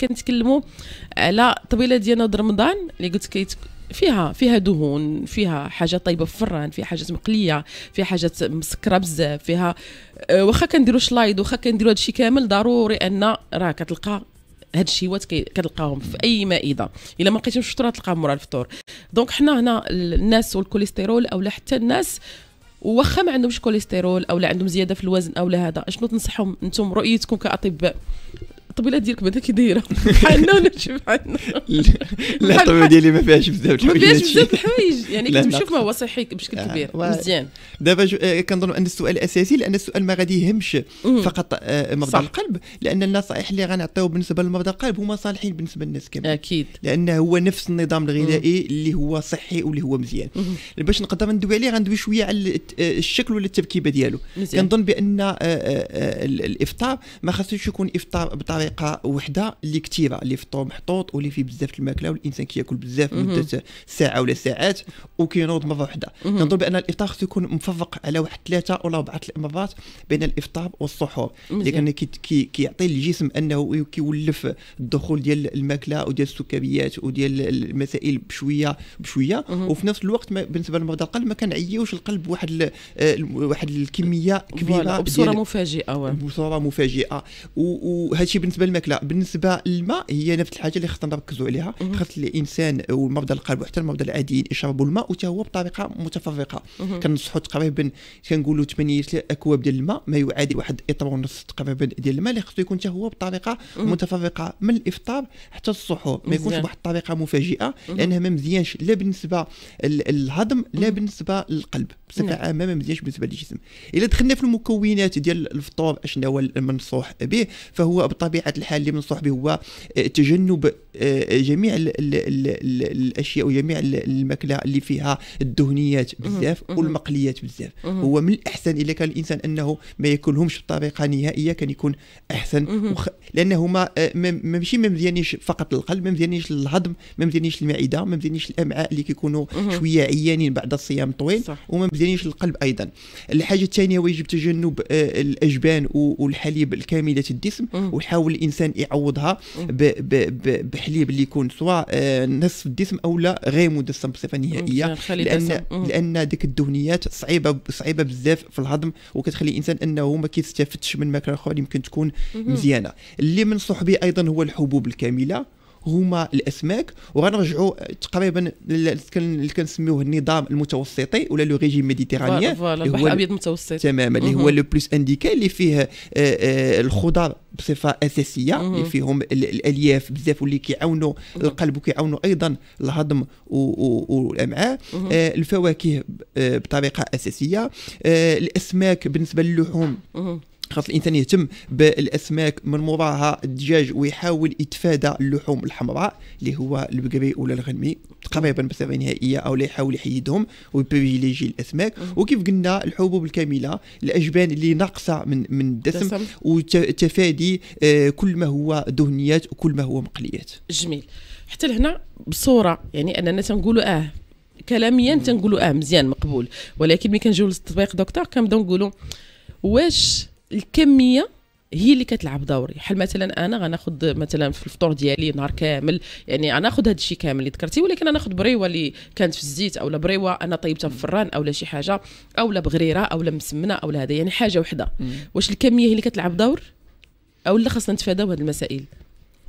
كنتكلموا على طبيله ديال رمضان اللي قلت كيت فيها فيها دهون فيها حاجه طيبه في الفران فيها حاجات مقليه فيها حاجات مسكره بزاف فيها آه، واخا كنديروا شلايد واخا كنديروا هادشي كامل ضروري ان راه كتلقى هاد الشهوات كتلقاهم في اي مائده الا ما لقيتهمش في الفطور تلقاهم مورا الفطور دونك حنا هنا الناس والكوليسترول او حتى الناس واخا ما عندهمش كوليسترول اولا عندهم زياده في الوزن اولا هذا شنو تنصحهم انتم رؤيتكم كاطباء الطبيله ديالك بعدا كي دايره بحالنا ولا ماشي بحالنا لا الطبيبه ديالي ما فيهاش بزاف الحوايج ما فيهاش بزاف الحوايج يعني كتمشوف ما هو صحي بشكل آه، كبير مزيان دابا آه، كنظن ان السؤال الاساسي لان السؤال ما غادي يهمش فقط آه، مرضى القلب لان النصائح اللي غنعطيو بالنسبه لمرضى القلب هما صالحين بالنسبه للناس كامل اكيد لان هو نفس النظام الغذائي اللي هو صحي واللي هو مزيان باش نقدر ندوي عليه غندوي شويه على الشكل ولا التركيبه ديالو كنظن بان الافطار ما خاصوش يكون افطار بطريقه طريقه وحده اللي كثيره اللي في الطور محطوط واللي فيه بزاف الماكله والانسان كياكل بزاف مده ساعه ولا ساعات وكينوض مره وحده كنظن بان الافطار خصو يكون مفرق على واحد ثلاثه ولا اربعه المرات بين الافطار والسحور لان كيعطي الجسم انه كيولف الدخول ديال الماكله وديال السكريات وديال المسائل بشويه بشويه وفي نفس الوقت بالنسبه لمرضى القلب ما كنعيوش القلب واحد آه، واحد الكميه كبيره بصوره مفاجئه بصوره مفاجئه وهذا الشيء بالنسبه للماكله بالنسبه للماء هي نفس الحاجه اللي خصنا نركزوا عليها خاص الانسان والمرضى القلب وحتى المرضى العاديين يشربوا الماء وتا هو بطريقه متفرقه كنصحوا تقريبا كنقولوا 8 اكواب ديال الماء ما يعادل واحد اطر ونص تقريبا ديال الماء اللي خصو يكون حتى هو بطريقه متفرقه من الافطار حتى السحور ما يكونش بواحد الطريقه مفاجئه لانها ما مزيانش لا بالنسبه للهضم لا بالنسبه للقلب بصفه نعم. عامه ما مزيانش بالنسبه للجسم الا دخلنا في المكونات ديال الفطور اشنو هو المنصوح به فهو بطبيعة بطبيعه الحال اللي بنصح به هو آه، تجنب آه، جميع الـ الـ الـ الـ الاشياء وجميع الماكله اللي فيها الدهنيات بزاف والمقليات بزاف هو من الاحسن اذا كان الانسان انه ما ياكلهمش بطريقه نهائيه كان يكون احسن وخ... لانه آه، ما ماشي ما مزيانينش فقط للقلب ما مزيانينش للهضم ما مزيانينش المعده ما مزيانينش الامعاء اللي كيكونوا شويه عيانين بعد الصيام طويل وما مزيانينش للقلب ايضا الحاجه الثانيه هو يجب تجنب آه، الاجبان والحليب الكامله الدسم ويحاول الانسان يعوضها ب... ب... ب... الحليب اللي يكون سواء آه، نصف الدسم او لا غير مدسم بصفه نهائيه لان لان ديك الدهنيات صعيبه صعيبه بزاف في الهضم وكتخلي الانسان انه ما كيستافدش من ماكله اخرى يمكن تكون مزيانه اللي من به ايضا هو الحبوب الكامله هما الاسماك وغنرجعوا تقريبا اللي كنسميوه النظام المتوسطي ولا لو ريجيم ميديتيرانيا هو الابيض المتوسط تماما اللي هو لو بلوس انديكي اللي فيه آه، آه، الخضار بصفه اساسيه اللي فيهم الالياف بزاف واللي كيعاونوا القلب وكيعاونوا ايضا الهضم والامعاء آه، الفواكه بطريقه اساسيه الاسماك بالنسبه للحوم خاص الانسان يهتم بالاسماك من موراها الدجاج ويحاول يتفادى اللحوم الحمراء اللي هو البقري ولا الغنمي قريبا بصفه نهائيه او لا يحاول يحيدهم ويبريفيليجي الاسماك وكيف قلنا الحبوب الكامله الاجبان اللي ناقصه من من الدسم وتفادي آه، كل ما هو دهنيات وكل ما هو مقليات جميل حتى لهنا بصوره يعني اننا تنقولوا اه كلاميا تنقولوا اه مزيان مقبول ولكن ملي كنجيو للتطبيق دكتور كنبداو نقولوا واش الكميه هي اللي كتلعب دوري بحال مثلا انا غناخذ مثلا في الفطور ديالي نهار كامل يعني غناخذ هذا الشيء كامل اللي ذكرتي ولكن غناخذ بريوه اللي كانت في الزيت اولا بريوه انا طيبتها في الفران اولا شي حاجه اولا بغريره اولا مسمنه اولا هذا يعني حاجه وحده واش الكميه هي اللي كتلعب دور اولا خاصنا نتفاداو هذه المسائل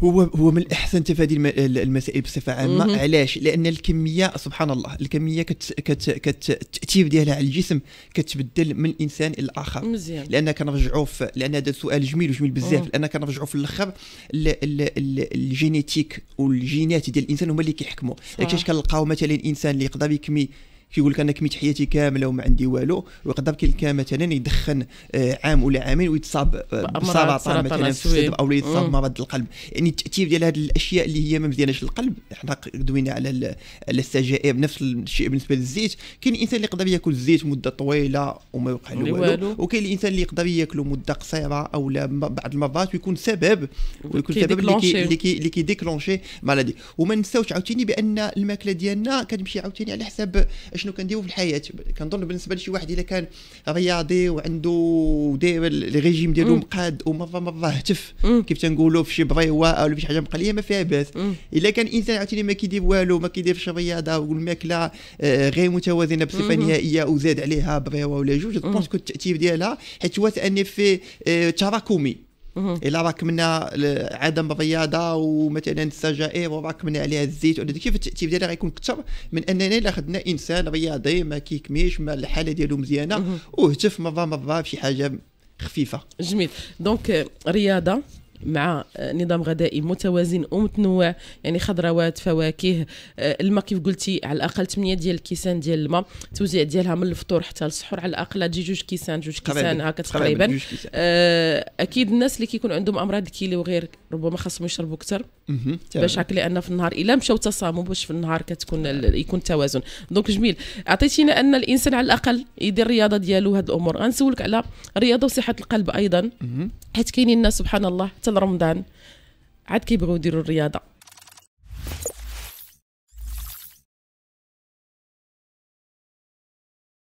هو هو من الاحسن تفادي المسائل بصفه عامه مم. علاش لان الكميه سبحان الله الكميه كت كت كت التاثير ديالها على الجسم كتبدل من الانسان الى الاخر مزيان لان كنرجعوا في لان هذا سؤال جميل وجميل بزاف لان كنرجعوا في الاخر الجينيتيك والجينات ديال الانسان هما اللي كيحكموا علاش كنلقاو مثلا الانسان اللي يقدر يكمي كيقول لك انا كميت حياتي كامله وما عندي والو ويقدر كاين كان مثلا يدخن آه، عام ولا عامين ويتصاب آه، بسرطان مثلا في او يتصاب مرض القلب يعني التاثير ديال هذه الاشياء اللي هي ما مزياناش للقلب حنا دوينا على على السجائر نفس الشيء بالنسبه للزيت كاين الانسان اللي يقدر ياكل الزيت مده طويله وما يوقع له والو وكاين الانسان اللي يقدر ياكله مده قصيره او لا بعض المرات ويكون سبب ويكون سبب اللي كي اللي مالادي وما نساوش عاوتاني بان الماكله ديالنا كتمشي عاوتاني على حساب شنو كنديروا في الحياه كنظن بالنسبه لشي واحد الا كان رياضي وعنده داير الريجيم ديالو مقاد ومره مره هتف كيف تنقولوا في شي بريوه ولا في شي حاجه مقليه ما فيها باس الا كان انسان عاوتاني ما كيدير والو ما كيديرش الرياضه والماكله آه، غير متوازنه بصفه نهائيه وزاد عليها بريوه ولا جوج بونس كو التاثير ديالها حيت هو ان في آه، تراكمي الا راك منا عدم الرياضه ومثلا السجائر وراك منا عليها الزيت ولا كيف التاثير ديالها غيكون اكثر من اننا الا خدنا انسان رياضي ما كيكميش ما الحاله ديالو مزيانه وهتف مره مره بشي حاجه خفيفه جميل دونك euh, رياضه مع نظام غذائي متوازن ومتنوع يعني خضروات فواكه آه، الماء كيف قلتي على الاقل 8 ديال الكيسان ديال الماء توزيع ديالها من الفطور حتى للسحور على الاقل تجي جوج كيسان جوج كيسان هكا تقريبا آه، اكيد الناس اللي كيكون عندهم امراض الكيلو وغير ربما خاصهم يشربوا اكثر باش هاك لان في النهار الا مشاو تصاموا باش في النهار كتكون يكون التوازن دونك جميل عطيتينا ان الانسان على الاقل يدير الرياضه ديالو هاد الامور غنسولك على الرياضه وصحه القلب ايضا حيت كاينين الناس سبحان الله حتى لرمضان عاد كيبغيو يديروا الرياضه